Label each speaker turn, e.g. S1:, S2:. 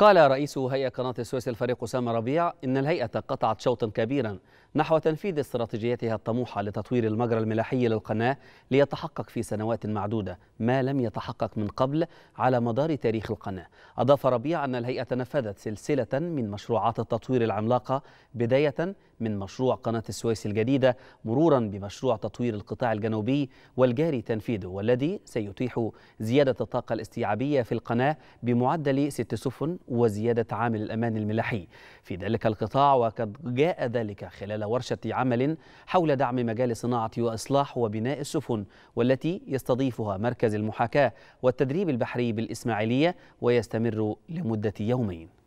S1: قال رئيس هيئة قناة السويس الفريق أسامة ربيع إن الهيئة قطعت شوطا كبيرا نحو تنفيذ استراتيجيتها الطموحة لتطوير المجرى الملاحي للقناة ليتحقق في سنوات معدودة ما لم يتحقق من قبل على مدار تاريخ القناة أضاف ربيع أن الهيئة نفذت سلسلة من مشروعات التطوير العملاقة بداية من مشروع قناة السويس الجديدة مرورا بمشروع تطوير القطاع الجنوبي والجاري تنفيذه والذي سيتيح زيادة الطاقة الاستيعابية في القناة بمعدل ست سفن وزيادة عامل الأمان الملاحي في ذلك القطاع وقد جاء ذلك خلال ورشة عمل حول دعم مجال صناعة وإصلاح وبناء السفن والتي يستضيفها مركز المحاكاة والتدريب البحري بالإسماعيلية ويستمر لمدة يومين